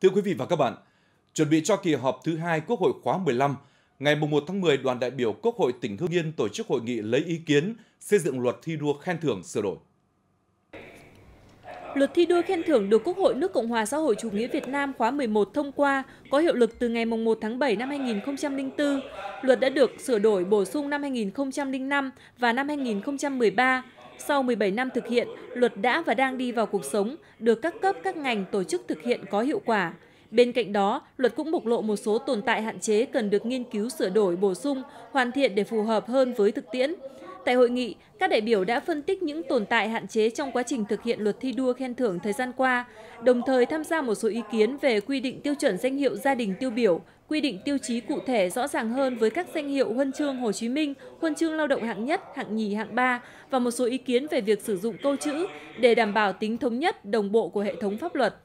Thưa quý vị và các bạn, chuẩn bị cho kỳ họp thứ hai Quốc hội khóa 15, ngày 1 tháng 10, đoàn đại biểu Quốc hội tỉnh Hưng Yên tổ chức hội nghị lấy ý kiến xây dựng luật thi đua khen thưởng sửa đổi. Luật thi đua khen thưởng được Quốc hội nước Cộng hòa xã hội chủ nghĩa Việt Nam khóa 11 thông qua, có hiệu lực từ ngày 1 tháng 7 năm 2004. Luật đã được sửa đổi bổ sung năm 2005 và năm 2013. Sau 17 năm thực hiện, luật đã và đang đi vào cuộc sống, được các cấp các ngành tổ chức thực hiện có hiệu quả. Bên cạnh đó, luật cũng bộc lộ một số tồn tại hạn chế cần được nghiên cứu sửa đổi bổ sung, hoàn thiện để phù hợp hơn với thực tiễn. Tại hội nghị, các đại biểu đã phân tích những tồn tại hạn chế trong quá trình thực hiện luật thi đua khen thưởng thời gian qua, đồng thời tham gia một số ý kiến về quy định tiêu chuẩn danh hiệu gia đình tiêu biểu, quy định tiêu chí cụ thể rõ ràng hơn với các danh hiệu huân chương Hồ Chí Minh, huân chương lao động hạng nhất, hạng nhì, hạng ba và một số ý kiến về việc sử dụng câu chữ để đảm bảo tính thống nhất, đồng bộ của hệ thống pháp luật.